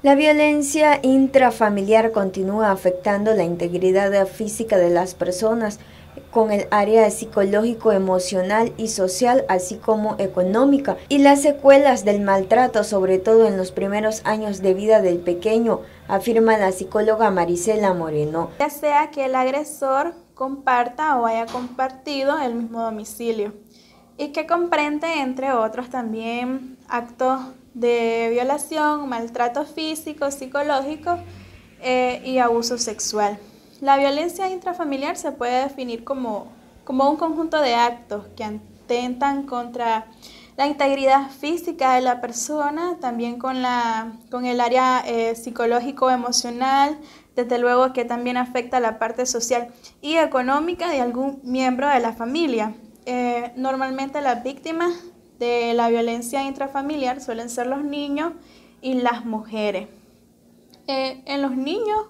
La violencia intrafamiliar continúa afectando la integridad física de las personas con el área psicológico, emocional y social, así como económica, y las secuelas del maltrato, sobre todo en los primeros años de vida del pequeño, afirma la psicóloga Marisela Moreno. Ya sea que el agresor comparta o haya compartido el mismo domicilio y que comprende, entre otros, también actos de violación, maltrato físico, psicológico eh, y abuso sexual. La violencia intrafamiliar se puede definir como, un conjunto de actos que atentan contra la integridad física de la persona, también con, el área eh, psicológico-emocional, desde luego que también afecta la parte social y económica de algún miembro de la familia. Eh, normalmente las víctimas de la violencia intrafamiliar suelen ser los niños y las mujeres. Eh, en los niños,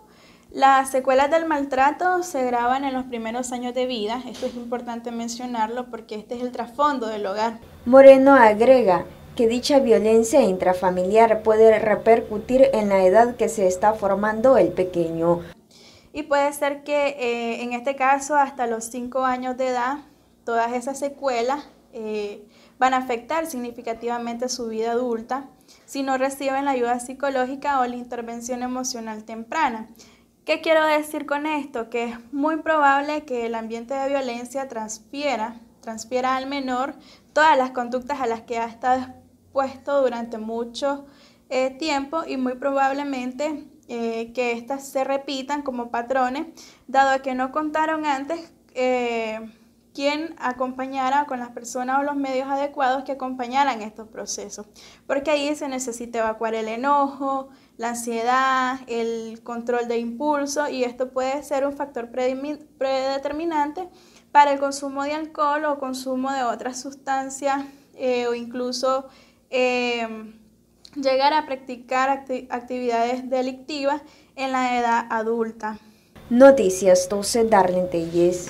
las secuelas del maltrato se graban en los primeros años de vida. Esto es importante mencionarlo porque este es el trasfondo del hogar. Moreno agrega que dicha violencia intrafamiliar puede repercutir en la edad que se está formando el pequeño. Y puede ser que eh, en este caso hasta los 5 años de edad todas esas secuelas eh, van a afectar significativamente su vida adulta si no reciben la ayuda psicológica o la intervención emocional temprana. ¿Qué quiero decir con esto? Que es muy probable que el ambiente de violencia transfiera, al menor todas las conductas a las que ha estado expuesto durante mucho eh, tiempo y muy probablemente eh, que éstas se repitan como patrones, dado que no contaron antes quien acompañara con las personas o los medios adecuados que acompañaran estos procesos, porque ahí se necesita evacuar el enojo, la ansiedad, el control de impulso y esto puede ser un factor predeterminante para el consumo de alcohol o consumo de otras sustancias eh, o incluso em, llegar a practicar actividades delictivas en la edad adulta. Noticias 12 Darlene